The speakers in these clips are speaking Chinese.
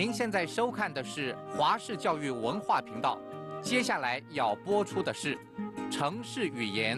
您现在收看的是华视教育文化频道，接下来要播出的是《城市语言》。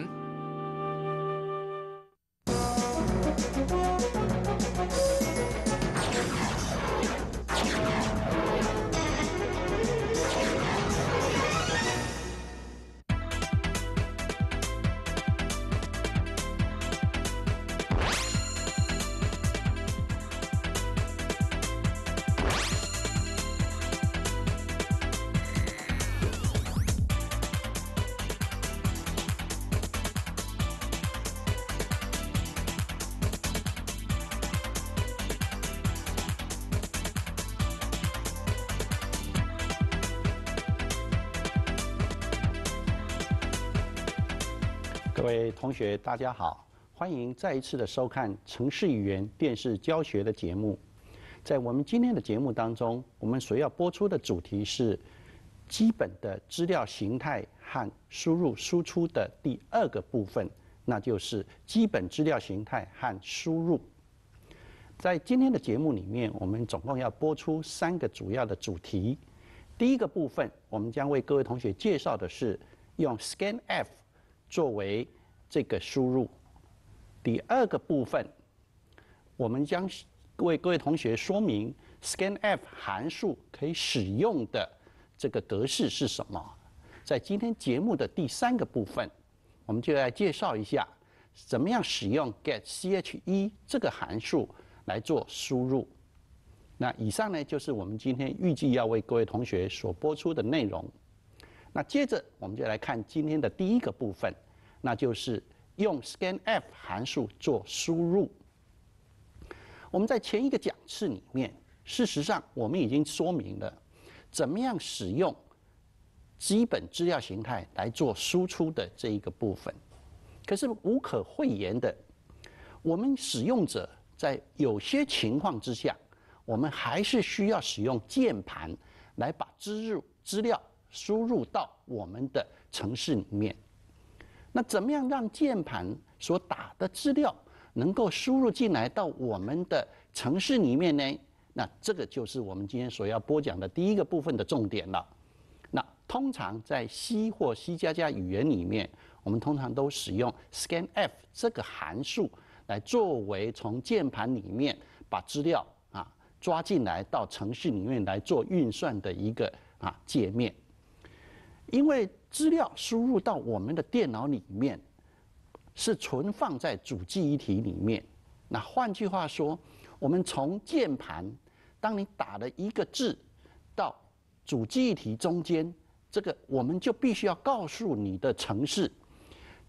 大家好，欢迎再一次的收看城市语言电视教学的节目。在我们今天的节目当中，我们所要播出的主题是基本的资料形态和输入输出的第二个部分，那就是基本资料形态和输入。在今天的节目里面，我们总共要播出三个主要的主题。第一个部分，我们将为各位同学介绍的是用 Scan F 作为这个输入，第二个部分，我们将为各位同学说明 scanf 函数可以使用的这个格式是什么。在今天节目的第三个部分，我们就来介绍一下怎么样使用 getche 这个函数来做输入。那以上呢，就是我们今天预计要为各位同学所播出的内容。那接着，我们就来看今天的第一个部分。那就是用 scanf 函数做输入。我们在前一个讲次里面，事实上我们已经说明了怎么样使用基本资料形态来做输出的这一个部分。可是无可讳言的，我们使用者在有些情况之下，我们还是需要使用键盘来把资入资料输入到我们的城市里面。那怎么样让键盘所打的资料能够输入进来到我们的城市里面呢？那这个就是我们今天所要播讲的第一个部分的重点了。那通常在 C 或 C 加加语言里面，我们通常都使用 scanf 这个函数来作为从键盘里面把资料啊抓进来到程序里面来做运算的一个啊界面。因为资料输入到我们的电脑里面，是存放在主记忆体里面。那换句话说，我们从键盘，当你打了一个字，到主记忆体中间，这个我们就必须要告诉你的程式，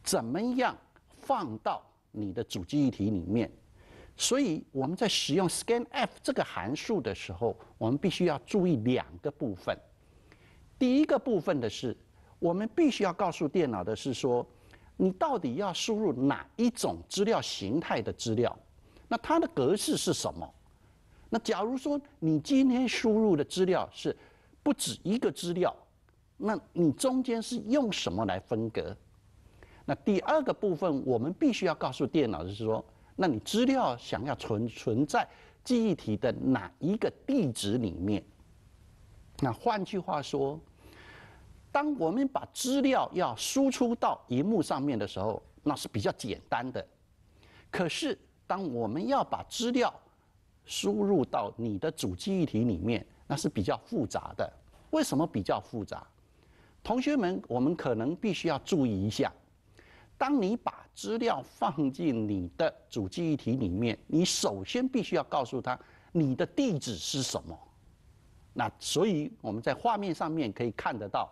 怎么样放到你的主记忆体里面。所以我们在使用 scanf 这个函数的时候，我们必须要注意两个部分。第一个部分的是，我们必须要告诉电脑的是说，你到底要输入哪一种资料形态的资料，那它的格式是什么？那假如说你今天输入的资料是不止一个资料，那你中间是用什么来分隔？那第二个部分我们必须要告诉电脑的是说，那你资料想要存存在记忆体的哪一个地址里面？那换句话说，当我们把资料要输出到荧幕上面的时候，那是比较简单的。可是，当我们要把资料输入到你的主记忆体里面，那是比较复杂的。为什么比较复杂？同学们，我们可能必须要注意一下：当你把资料放进你的主记忆体里面，你首先必须要告诉他你的地址是什么。那所以我们在画面上面可以看得到，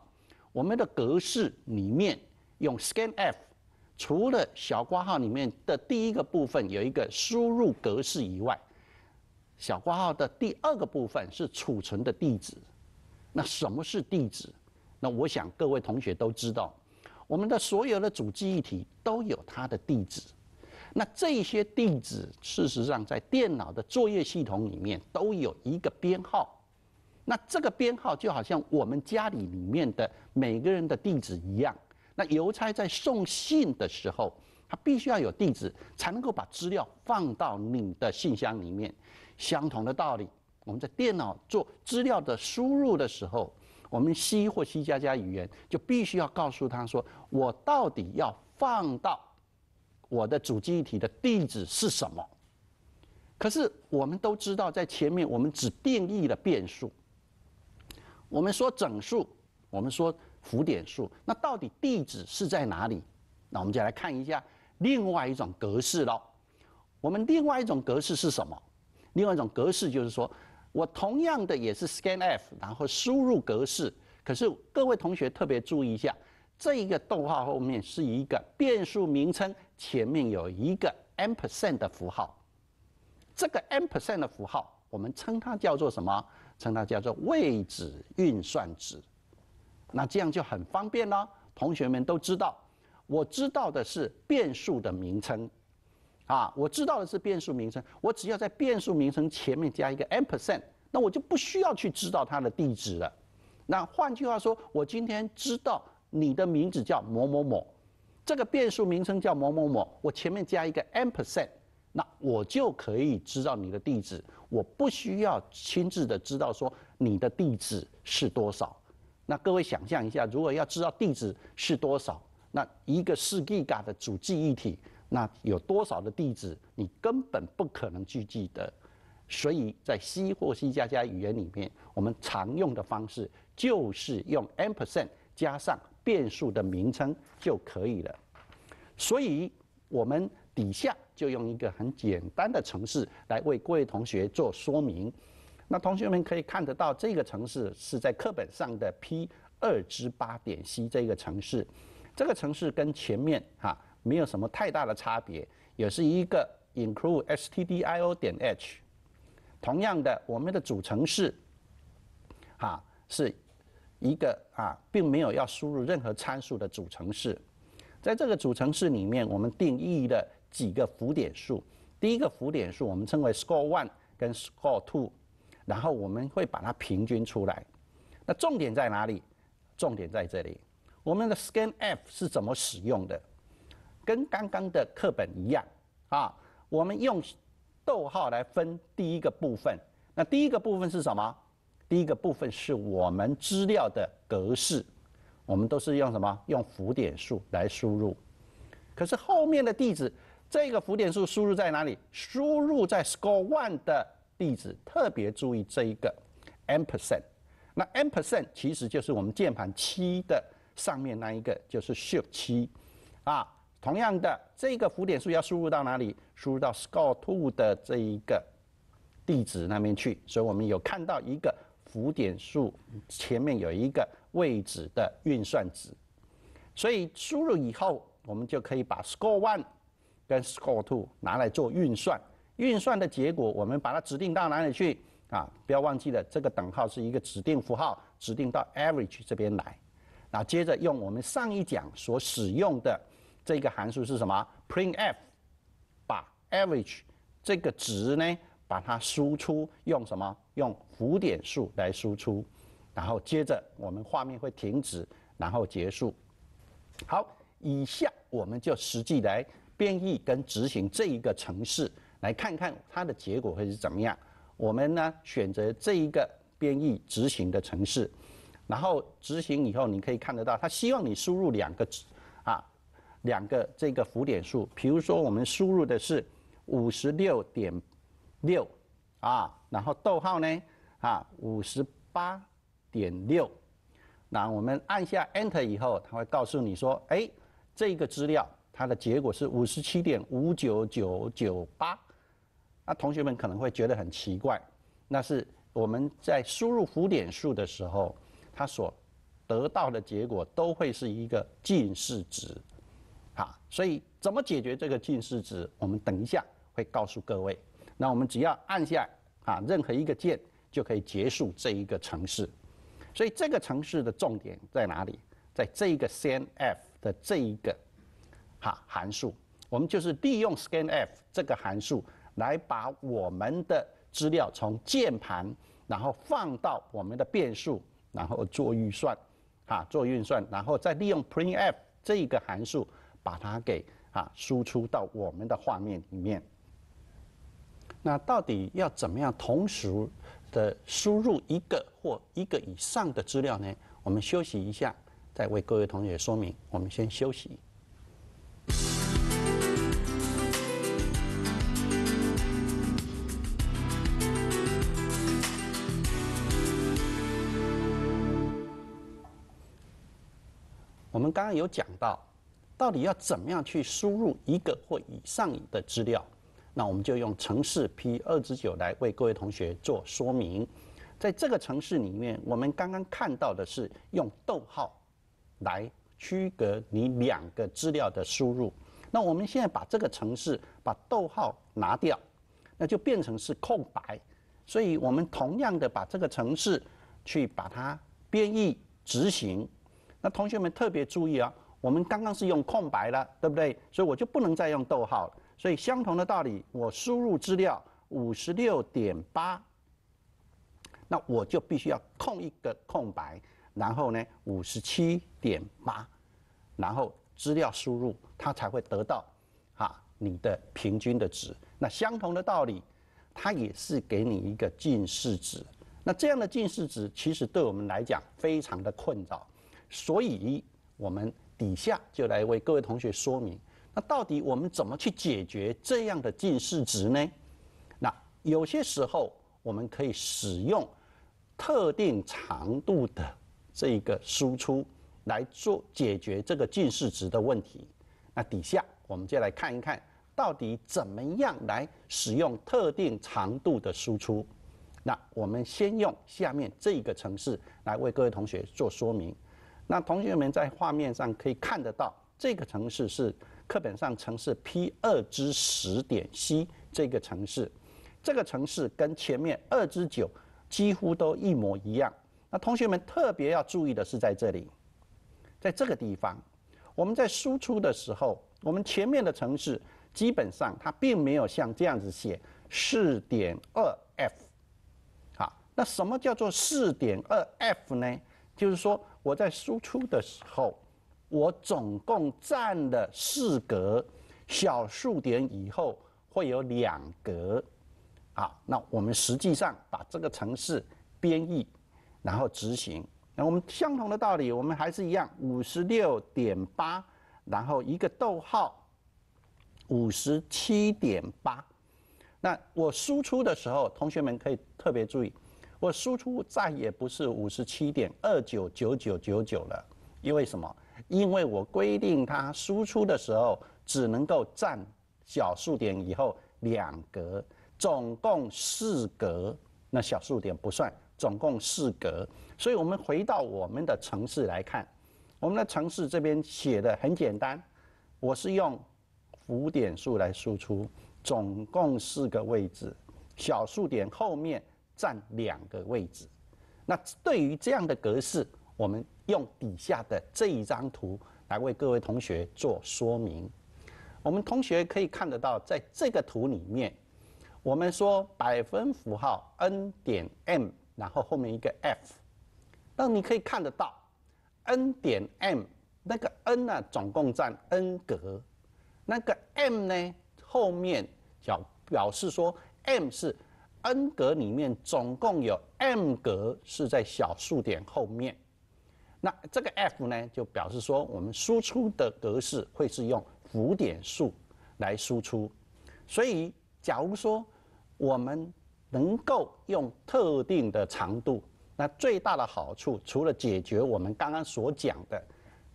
我们的格式里面用 scanf，除了小括号里面的第一个部分有一个输入格式以外，小括号的第二个部分是储存的地址。那什么是地址？那我想各位同学都知道，我们的所有的主机一体都有它的地址。那这些地址事实上在电脑的作业系统里面都有一个编号。那这个编号就好像我们家里里面的每个人的地址一样。那邮差在送信的时候，他必须要有地址，才能够把资料放到你的信箱里面。相同的道理，我们在电脑做资料的输入的时候，我们 C 或 C 加加语言就必须要告诉他说：我到底要放到我的主机体的地址是什么？可是我们都知道，在前面我们只定义了变数。我们说整数，我们说浮点数，那到底地址是在哪里？那我们就来看一下另外一种格式喽。我们另外一种格式是什么？另外一种格式就是说，我同样的也是 scanf，然后输入格式。可是各位同学特别注意一下，这一个逗号后面是一个变数名称，前面有一个 m p e r c e n t 的符号。这个 m p e r c e n t 的符号，我们称它叫做什么？称它叫做位置运算值。那这样就很方便了。同学们都知道，我知道的是变数的名称，啊，我知道的是变数名称。我只要在变数名称前面加一个 n percent，那我就不需要去知道它的地址了。那换句话说，我今天知道你的名字叫某某某，这个变数名称叫某某某，我前面加一个 n percent，那我就可以知道你的地址。我不需要亲自的知道说你的地址是多少，那各位想象一下，如果要知道地址是多少，那一个四 g i 的主记忆体，那有多少的地址你根本不可能去记得，所以在 C 或 C 加加语言里面，我们常用的方式就是用 n p e r n 加上变数的名称就可以了，所以我们。底下就用一个很简单的程式来为各位同学做说明。那同学们可以看得到，这个程式是在课本上的 P 二之八点 c 这个程式。这个程式跟前面哈没有什么太大的差别，也是一个 include stdio 点 h。同样的，我们的主程式哈是一个啊，并没有要输入任何参数的主程式。在这个主程式里面，我们定义的。几个浮点数，第一个浮点数我们称为 score one 跟 score two，然后我们会把它平均出来。那重点在哪里？重点在这里，我们的 scan f 是怎么使用的？跟刚刚的课本一样啊，我们用逗号来分第一个部分。那第一个部分是什么？第一个部分是我们资料的格式，我们都是用什么？用浮点数来输入。可是后面的地址。这个浮点数输入在哪里？输入在 score one 的地址，特别注意这一个 m percent。那 m percent 其实就是我们键盘七的上面那一个，就是 shift 七啊。同样的，这个浮点数要输入到哪里？输入到 score two 的这一个地址那边去。所以我们有看到一个浮点数前面有一个位置的运算值。所以输入以后，我们就可以把 score one。跟 score two 拿来做运算，运算的结果我们把它指定到哪里去啊？不要忘记了，这个等号是一个指定符号，指定到 average 这边来。那接着用我们上一讲所使用的这个函数是什么？printf 把 average 这个值呢，把它输出，用什么？用浮点数来输出。然后接着我们画面会停止，然后结束。好，以下我们就实际来。编译跟执行这一个程式，来看看它的结果会是怎么样。我们呢选择这一个编译执行的程式，然后执行以后，你可以看得到，它希望你输入两个，啊，两个这个浮点数。比如说我们输入的是五十六点六，啊，然后逗号呢，啊，五十八点六。那我们按下 Enter 以后，它会告诉你说，哎，这个资料。它的结果是五十七点五九九九八，那同学们可能会觉得很奇怪，那是我们在输入浮点数的时候，它所得到的结果都会是一个近似值，啊，所以怎么解决这个近似值？我们等一下会告诉各位。那我们只要按下啊任何一个键，就可以结束这一个城市。所以这个城市的重点在哪里？在这个 CNF 的这一个。哈，函数，我们就是利用 scanf 这个函数来把我们的资料从键盘，然后放到我们的变数，然后做运算，哈，做运算，然后再利用 printf 这一个函数把它给啊输出到我们的画面里面。那到底要怎么样同时的输入一个或一个以上的资料呢？我们休息一下，再为各位同学说明。我们先休息。我们刚刚有讲到，到底要怎么样去输入一个或以上的资料？那我们就用城市 P 二十九来为各位同学做说明。在这个城市里面，我们刚刚看到的是用逗号来区隔你两个资料的输入。那我们现在把这个城市把逗号拿掉，那就变成是空白。所以我们同样的把这个城市去把它编译执行。那同学们特别注意啊，我们刚刚是用空白了，对不对？所以我就不能再用逗号了。所以相同的道理，我输入资料五十六点八，那我就必须要空一个空白，然后呢五十七点八，然后资料输入，它才会得到啊你的平均的值。那相同的道理，它也是给你一个近似值。那这样的近似值其实对我们来讲非常的困扰。所以，我们底下就来为各位同学说明。那到底我们怎么去解决这样的近视值呢？那有些时候我们可以使用特定长度的这一个输出来做解决这个近视值的问题。那底下我们就来看一看，到底怎么样来使用特定长度的输出。那我们先用下面这一个程式来为各位同学做说明。那同学们在画面上可以看得到，这个城市是课本上城市 P 二之十点 C 这个城市，这个城市跟前面二之九几乎都一模一样。那同学们特别要注意的是，在这里，在这个地方，我们在输出的时候，我们前面的城市基本上它并没有像这样子写四点二 F，啊，那什么叫做四点二 F 呢？就是说。我在输出的时候，我总共占了四格，小数点以后会有两格，啊，那我们实际上把这个程式编译，然后执行，那我们相同的道理，我们还是一样，五十六点八，然后一个逗号，五十七点八，那我输出的时候，同学们可以特别注意。我输出再也不是五十七点二九九九九九了，因为什么？因为我规定它输出的时候只能够占小数点以后两格，总共四格，那小数点不算，总共四格。所以我们回到我们的城市来看，我们的城市这边写的很简单，我是用浮点数来输出，总共四个位置，小数点后面。占两个位置，那对于这样的格式，我们用底下的这一张图来为各位同学做说明。我们同学可以看得到，在这个图里面，我们说百分符号 n 点 m，然后后面一个 f。那你可以看得到，n 点 m 那个 n 呢，总共占 n 格，那个 m 呢，后面表表示说 m 是。n 格里面总共有 m 格是在小数点后面，那这个 f 呢，就表示说我们输出的格式会是用浮点数来输出。所以，假如说我们能够用特定的长度，那最大的好处，除了解决我们刚刚所讲的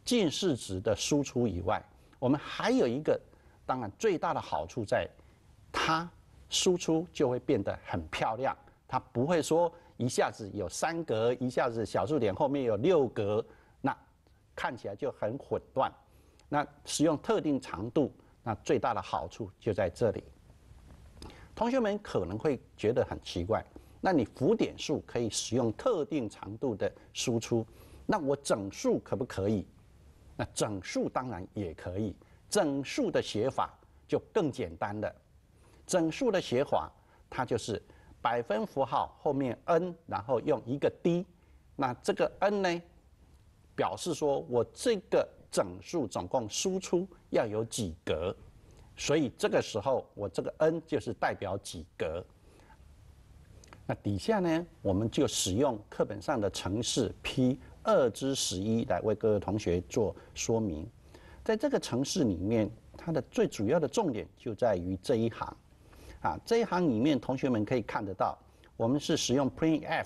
近似值的输出以外，我们还有一个，当然最大的好处在它。输出就会变得很漂亮，它不会说一下子有三格，一下子小数点后面有六格，那看起来就很混乱。那使用特定长度，那最大的好处就在这里。同学们可能会觉得很奇怪，那你浮点数可以使用特定长度的输出，那我整数可不可以？那整数当然也可以，整数的写法就更简单了。整数的写法，它就是百分符号后面 n，然后用一个 d，那这个 n 呢，表示说我这个整数总共输出要有几格，所以这个时候我这个 n 就是代表几格。那底下呢，我们就使用课本上的程式 p 二之十一来为各位同学做说明，在这个程式里面，它的最主要的重点就在于这一行。啊，这一行里面同学们可以看得到，我们是使用 printf，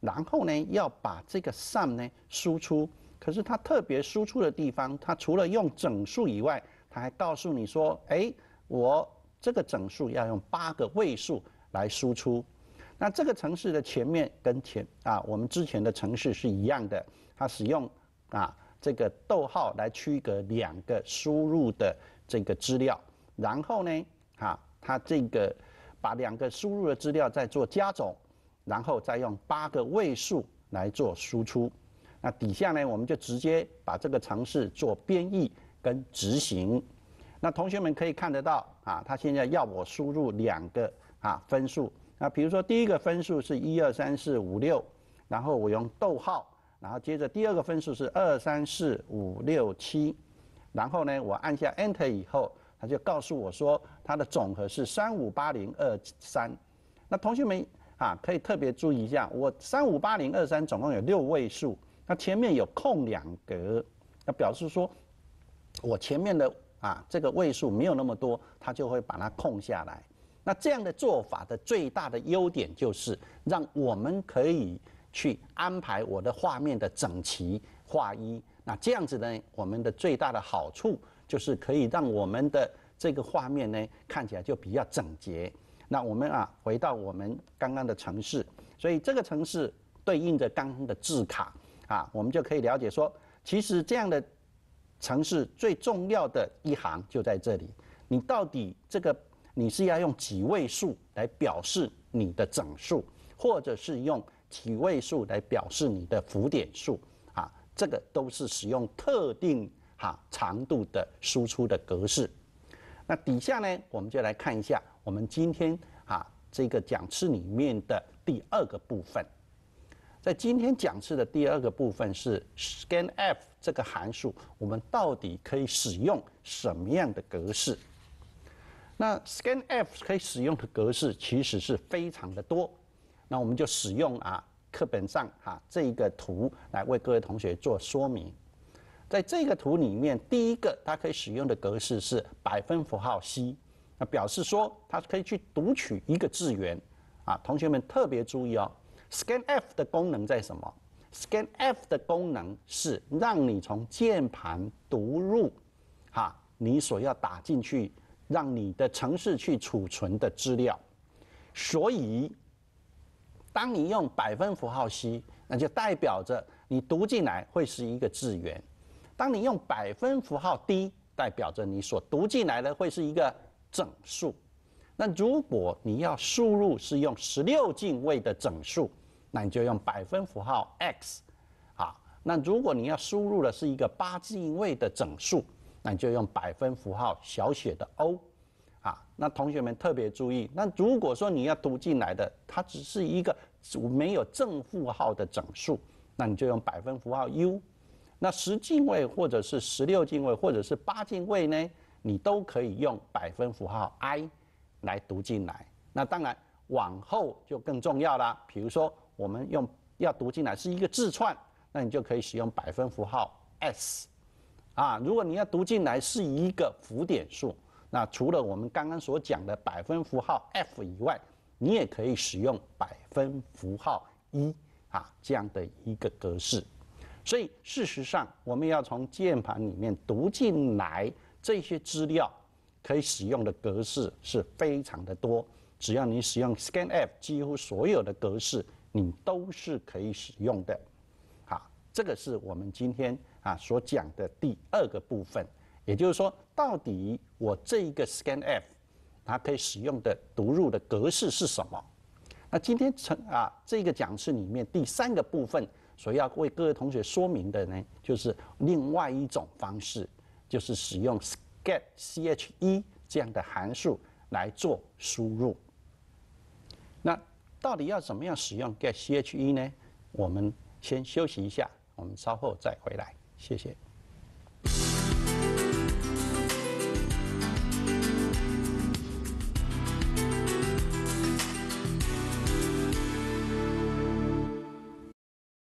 然后呢要把这个 sum 呢输出，可是它特别输出的地方，它除了用整数以外，它还告诉你说，哎，我这个整数要用八个位数来输出。那这个城市的前面跟前啊，我们之前的城市是一样的，它使用啊这个逗号来区隔两个输入的这个资料，然后呢，哈。它这个把两个输入的资料再做加总，然后再用八个位数来做输出。那底下呢，我们就直接把这个程式做编译跟执行。那同学们可以看得到啊，他现在要我输入两个啊分数。那比如说第一个分数是一二三四五六，然后我用逗号，然后接着第二个分数是二三四五六七，然后呢我按下 Enter 以后。他就告诉我说，它的总和是三五八零二三，那同学们啊，可以特别注意一下，我三五八零二三总共有六位数，那前面有空两格，那表示说，我前面的啊这个位数没有那么多，他就会把它空下来。那这样的做法的最大的优点就是，让我们可以去安排我的画面的整齐划一。那这样子呢，我们的最大的好处。就是可以让我们的这个画面呢看起来就比较整洁。那我们啊回到我们刚刚的城市，所以这个城市对应着刚刚的字卡啊，我们就可以了解说，其实这样的城市最重要的一行就在这里。你到底这个你是要用几位数来表示你的整数，或者是用几位数来表示你的浮点数啊？这个都是使用特定。哈，长度的输出的格式。那底下呢，我们就来看一下我们今天哈这个讲次里面的第二个部分。在今天讲次的第二个部分是 scanf 这个函数，我们到底可以使用什么样的格式？那 scanf 可以使用的格式其实是非常的多。那我们就使用啊课本上哈这一个图来为各位同学做说明。在这个图里面，第一个它可以使用的格式是百分符号 c，那表示说它可以去读取一个字元。啊，同学们特别注意哦，scanf 的功能在什么？scanf 的功能是让你从键盘读入，哈，你所要打进去，让你的城市去储存的资料。所以，当你用百分符号 c，那就代表着你读进来会是一个字元。当你用百分符号 D，代表着你所读进来的会是一个整数。那如果你要输入是用十六进位的整数，那你就用百分符号 X，啊。那如果你要输入的是一个八进位的整数，那你就用百分符号小写的 O，啊。那同学们特别注意，那如果说你要读进来的它只是一个没有正负号的整数，那你就用百分符号 U。那十进位或者是十六进位或者是八进位呢？你都可以用百分符号 i 来读进来。那当然往后就更重要啦，比如说我们用要读进来是一个字串，那你就可以使用百分符号 s 啊。如果你要读进来是一个浮点数，那除了我们刚刚所讲的百分符号 f 以外，你也可以使用百分符号 e 啊这样的一个格式。所以事实上，我们要从键盘里面读进来这些资料，可以使用的格式是非常的多。只要你使用 Scan f 几乎所有的格式你都是可以使用的。好，这个是我们今天啊所讲的第二个部分，也就是说，到底我这一个 Scan f 它可以使用的读入的格式是什么？那今天成啊这个讲座里面第三个部分。所以要为各位同学说明的呢，就是另外一种方式，就是使用 get c h e 这样的函数来做输入。那到底要怎么样使用 get c h e 呢？我们先休息一下，我们稍后再回来，谢谢。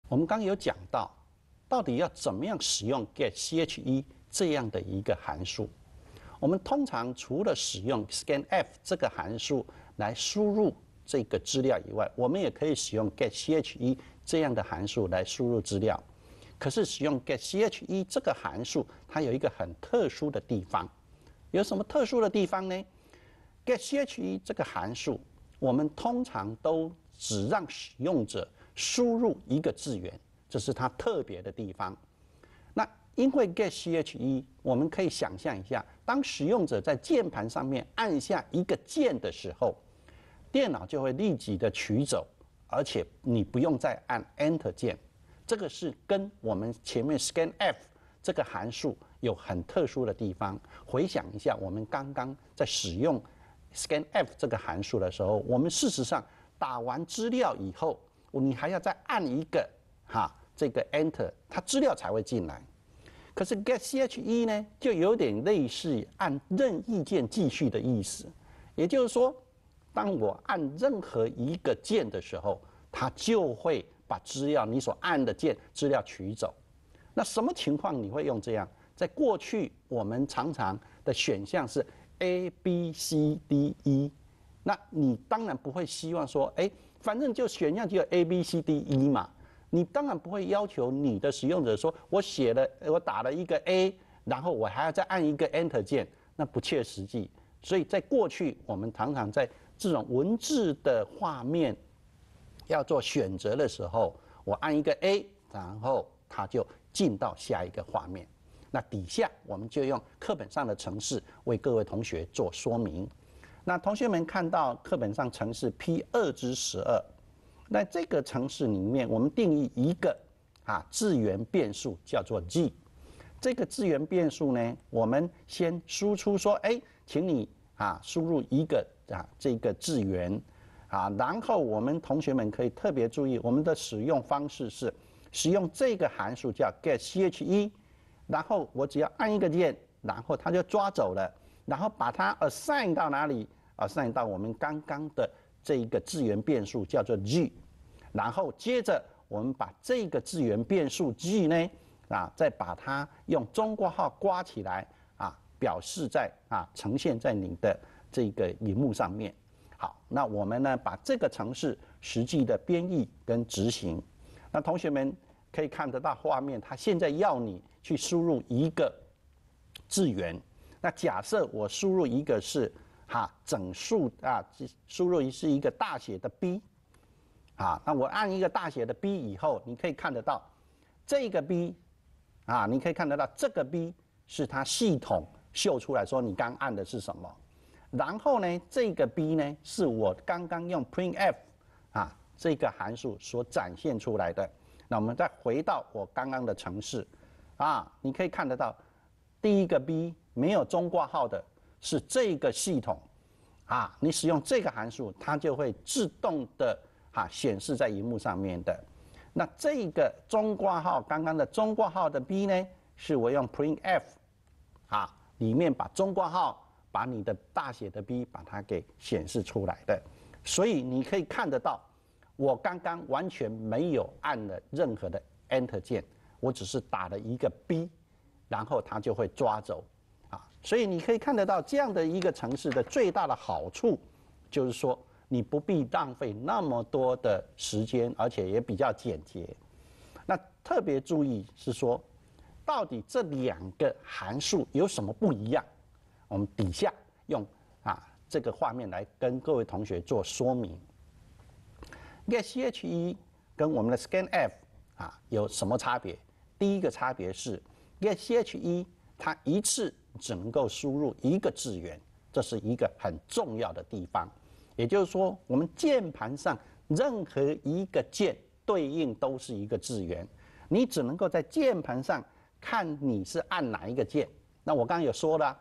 我们刚刚有讲到，到底要怎么样使用 getch e 这样的一个函数？我们通常除了使用 scanf 这个函数来输入这个资料以外，我们也可以使用 getch e 这样的函数来输入资料。可是使用 getch e 这个函数，它有一个很特殊的地方。有什么特殊的地方呢？getch e 这个函数，我们通常都只让使用者。输入一个字元，这是它特别的地方。那因为 getch 一，我们可以想象一下，当使用者在键盘上面按下一个键的时候，电脑就会立即的取走，而且你不用再按 Enter 键。这个是跟我们前面 scanf 这个函数有很特殊的地方。回想一下，我们刚刚在使用 scanf 这个函数的时候，我们事实上打完资料以后。你还要再按一个，哈，这个 Enter，它资料才会进来。可是 g e t c h E 呢，就有点类似按任意键继续的意思。也就是说，当我按任何一个键的时候，它就会把资料你所按的键资料取走。那什么情况你会用这样？在过去，我们常常的选项是 A、B、C、D、E，那你当然不会希望说，哎。反正就选项就有 A B C D E 嘛，你当然不会要求你的使用者说，我写了我打了一个 A，然后我还要再按一个 Enter 键，那不切实际。所以在过去，我们常常在这种文字的画面要做选择的时候，我按一个 A，然后它就进到下一个画面。那底下我们就用课本上的程式为各位同学做说明。那同学们看到课本上城市 P 二之十二，那这个城市里面，我们定义一个啊自源变数叫做 G，这个自源变数呢，我们先输出说，哎，请你啊输入一个啊这个字源，啊，然后我们同学们可以特别注意，我们的使用方式是使用这个函数叫 getche，然后我只要按一个键，然后它就抓走了，然后把它 assign 到哪里。啊，上移到我们刚刚的这一个资源变数叫做 G，然后接着我们把这个资源变数 G 呢，啊，再把它用中括号刮起来啊，表示在啊，呈现在你的这个荧幕上面。好，那我们呢把这个程式实际的编译跟执行，那同学们可以看得到画面，它现在要你去输入一个字源，那假设我输入一个是。哈，整数啊，输入是一个大写的 B，啊，那我按一个大写的 B 以后，你可以看得到这个 B，啊，你可以看得到这个 B 是它系统秀出来说你刚按的是什么，然后呢，这个 B 呢是我刚刚用 printf 啊这个函数所展现出来的。那我们再回到我刚刚的程式，啊，你可以看得到第一个 B 没有中括号的。是这个系统，啊，你使用这个函数，它就会自动的哈显示在屏幕上面的。那这个中括号刚刚的中括号的 b 呢，是我用 printf 啊里面把中括号把你的大写的 b 把它给显示出来的。所以你可以看得到，我刚刚完全没有按了任何的 enter 键，我只是打了一个 b，然后它就会抓走。所以你可以看得到这样的一个城市的最大的好处，就是说你不必浪费那么多的时间，而且也比较简洁。那特别注意是说，到底这两个函数有什么不一样？我们底下用啊这个画面来跟各位同学做说明。get ch 一跟我们的 scan f 啊有什么差别？第一个差别是 get ch 一它一次。只能够输入一个字元，这是一个很重要的地方。也就是说，我们键盘上任何一个键对应都是一个字元，你只能够在键盘上看你是按哪一个键。那我刚刚也说了，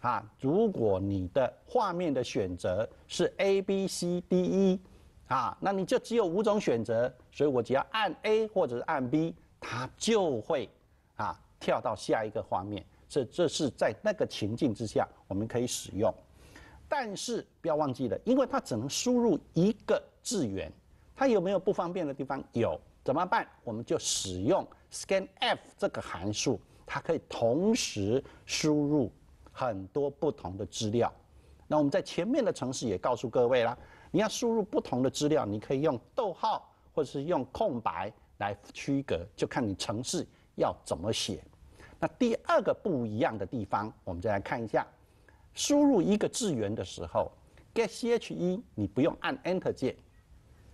啊，如果你的画面的选择是 A B C D E，啊，那你就只有五种选择，所以我只要按 A 或者是按 B，它就会，啊，跳到下一个画面。这这是在那个情境之下我们可以使用，但是不要忘记了，因为它只能输入一个字元，它有没有不方便的地方？有怎么办？我们就使用 scanf 这个函数，它可以同时输入很多不同的资料。那我们在前面的程式也告诉各位啦，你要输入不同的资料，你可以用逗号或者是用空白来区隔，就看你程式要怎么写。那第二个不一样的地方，我们再来看一下，输入一个字元的时候，get ch1 你不用按 Enter 键，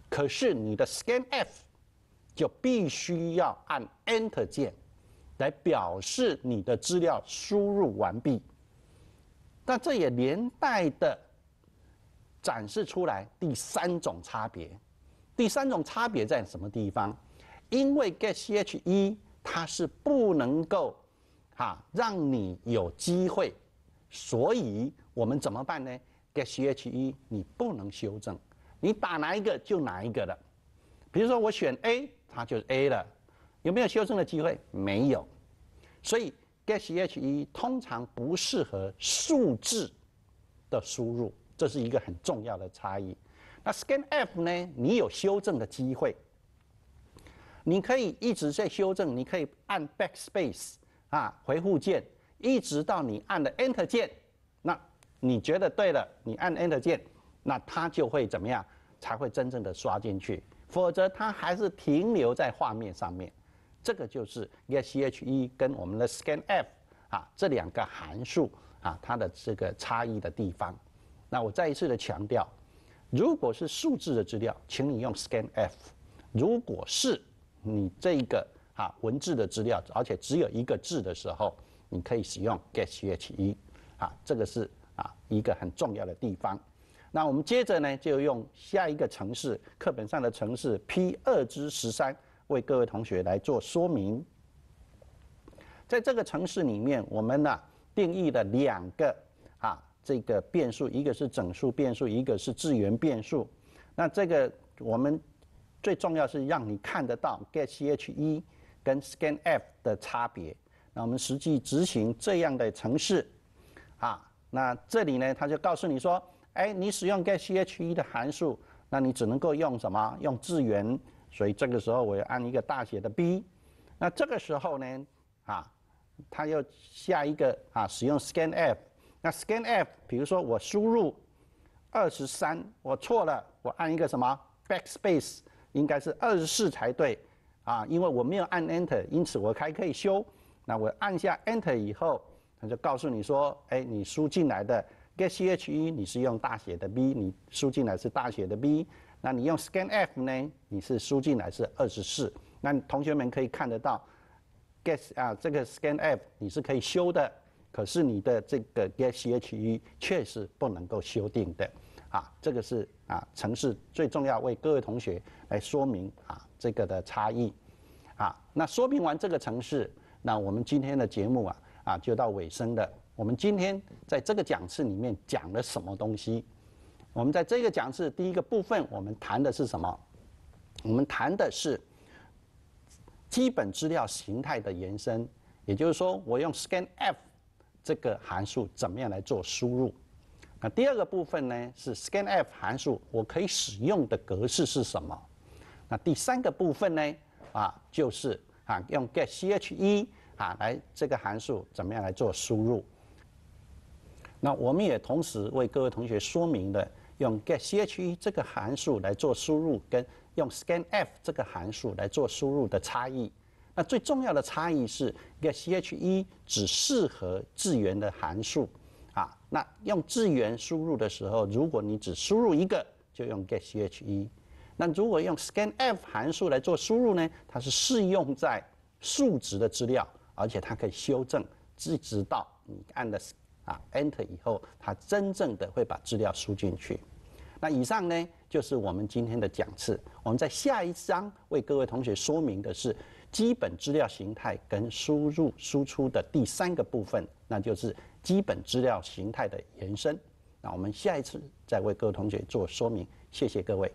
可是你的 scanf 就必须要按 Enter 键，来表示你的资料输入完毕。那这也连带的展示出来第三种差别，第三种差别在什么地方？因为 get ch1 它是不能够。哈，让你有机会，所以我们怎么办呢？Get H E，你不能修正，你打哪一个就哪一个了。比如说我选 A，它就是 A 了，有没有修正的机会？没有。所以 Get H E 通常不适合数字的输入，这是一个很重要的差异。那 Scan F 呢？你有修正的机会，你可以一直在修正，你可以按 Back Space。啊，回复键一直到你按了 Enter 键，那你觉得对了，你按 Enter 键，那它就会怎么样？才会真正的刷进去，否则它还是停留在画面上面。这个就是 g e c h E 跟我们的 scanf 啊这两个函数啊它的这个差异的地方。那我再一次的强调，如果是数字的资料，请你用 scanf；如果是你这个。啊，文字的资料，而且只有一个字的时候，你可以使用 get ch 一，啊，这个是啊一个很重要的地方。那我们接着呢，就用下一个程式，课本上的程式 p 二之十三，为各位同学来做说明。在这个程式里面，我们呢定义了两个啊这个变数，一个是整数变数，一个是自元变数。那这个我们最重要是让你看得到 get ch 一。跟 scanf 的差别，那我们实际执行这样的程式，啊，那这里呢，他就告诉你说，哎，你使用 getch E 的函数，那你只能够用什么？用字元，所以这个时候我要按一个大写的 B，那这个时候呢，啊，它要下一个啊，使用 scanf，那 scanf 比如说我输入二十三，我错了，我按一个什么 backspace，应该是二十四才对。啊，因为我没有按 Enter，因此我还可以修。那我按下 Enter 以后，他就告诉你说：，哎，你输进来的 getch 你是用大写的 B，你输进来是大写的 B。那你用 scanf 呢？你是输进来是二十四。那同学们可以看得到，get 啊，这个 scanf 你是可以修的，可是你的这个 getch 确实不能够修订的。啊，这个是啊，城市最重要为各位同学来说明啊。这个的差异，啊，那说明完这个城市，那我们今天的节目啊，啊，就到尾声的。我们今天在这个讲次里面讲了什么东西？我们在这个讲次第一个部分，我们谈的是什么？我们谈的是基本资料形态的延伸，也就是说，我用 scanf 这个函数怎么样来做输入？那第二个部分呢，是 scanf 函数我可以使用的格式是什么？那第三个部分呢？啊，就是啊，用 getch 一啊来这个函数怎么样来做输入？那我们也同时为各位同学说明了用 getch 一这个函数来做输入，跟用 scanf 这个函数来做输入的差异。那最重要的差异是 getch 一只适合字元的函数啊。那用字元输入的时候，如果你只输入一个，就用 getch 一。那如果用 scanf 函数来做输入呢？它是适用在数值的资料，而且它可以修正，一直到你按的啊 enter 以后，它真正的会把资料输进去。那以上呢就是我们今天的讲次。我们在下一章为各位同学说明的是基本资料形态跟输入输出的第三个部分，那就是基本资料形态的延伸。那我们下一次再为各位同学做说明。谢谢各位。